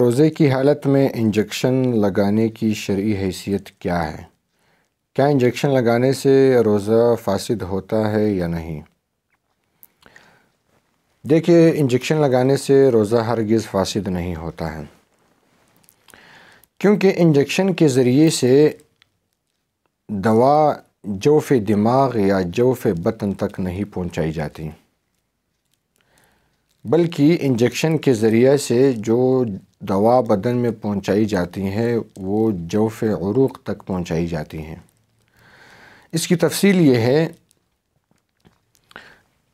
रोज़े की हालत में इंजेक्शन लगाने की शर्य हैसियत क्या है क्या इंजेक्शन लगाने से रोज़ा फासद होता है या नहीं देखिए इंजेक्शन लगाने से रोज़ा हरगिज़ फासद नहीं होता है क्योंकि इंजेक्शन के ज़रिए से दवा जोफ़ दिमाग या जोफ़ बतन तक नहीं पहुंचाई जाती बल्कि इंजेक्शन के ज़रिए से जो दवा बदन में पहुंचाई जाती हैं वो जोफ़ उरूक तक पहुंचाई जाती हैं इसकी तफसील ये है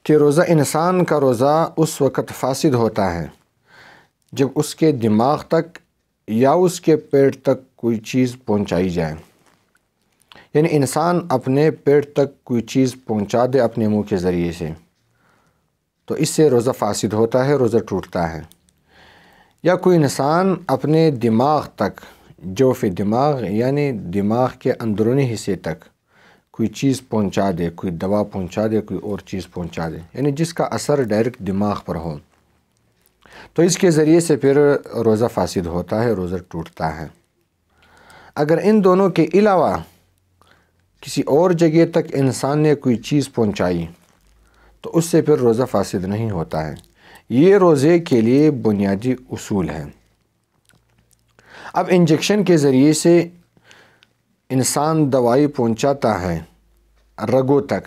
कि रोज़ा इंसान का रोज़ा उस वक़्त फासद होता है जब उसके दिमाग तक या उसके पेट तक कोई चीज़ पहुंचाई जाए यानी इंसान अपने पेट तक कोई चीज़ पहुंचा दे अपने मुंह के ज़रिए से तो इससे रोज़ा फासद होता है रोज़ा टूटता है या कोई इंसान अपने दिमाग तक जोफ़ दिमाग यानी दिमाग के अंदरूनी हिस्से तक कोई चीज़ पहुंचा दे कोई दवा पहुंचा दे कोई और चीज़ पहुंचा दे यानी जिसका असर डायरेक्ट दिमाग पर हो तो इसके ज़रिए से फिर रोज़ा फासिद होता है रोज़ा टूटता है अगर इन दोनों के अलावा किसी और जगह तक इंसान ने कोई चीज़ पहुंचाई तो उससे फिर रोज़ा फासिद नहीं होता है ये रोज़े के लिए बुनियादी असूल हैं अब इंजेक्शन के ज़रिए से इंसान दवाई पहुंचाता है रगों तक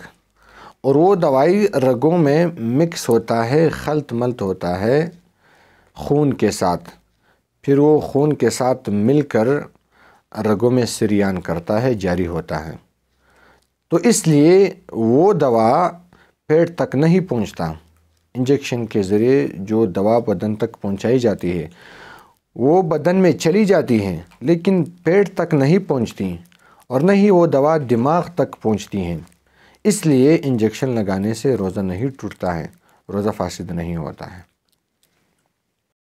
और वो दवाई रगों में मिक्स होता है खलत मलत होता है खून के साथ फिर वो खून के साथ मिलकर रगों में सिरियान करता है जारी होता है तो इसलिए वो दवा पेट तक नहीं पहुंचता इंजेक्शन के ज़रिए जो दवा बदन तक पहुंचाई जाती है वो बदन में चली जाती हैं लेकिन पेट तक नहीं पहुंचती और न ही वो दवा दिमाग तक पहुंचती हैं इसलिए इंजेक्शन लगाने से रोज़ा नहीं टूटता है रोज़ा फासिद नहीं होता है